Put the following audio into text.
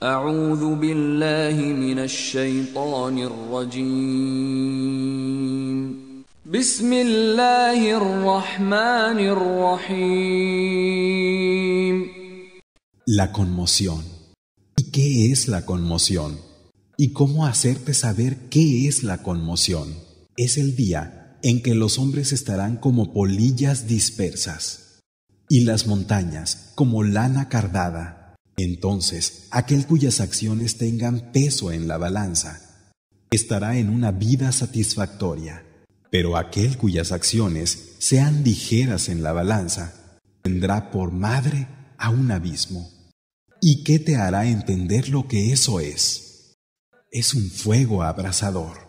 La conmoción. ¿Y qué es la conmoción? ¿Y cómo hacerte saber qué es la conmoción? Es el día en que los hombres estarán como polillas dispersas y las montañas como lana cardada. Entonces, aquel cuyas acciones tengan peso en la balanza, estará en una vida satisfactoria. Pero aquel cuyas acciones sean ligeras en la balanza, tendrá por madre a un abismo. ¿Y qué te hará entender lo que eso es? Es un fuego abrasador.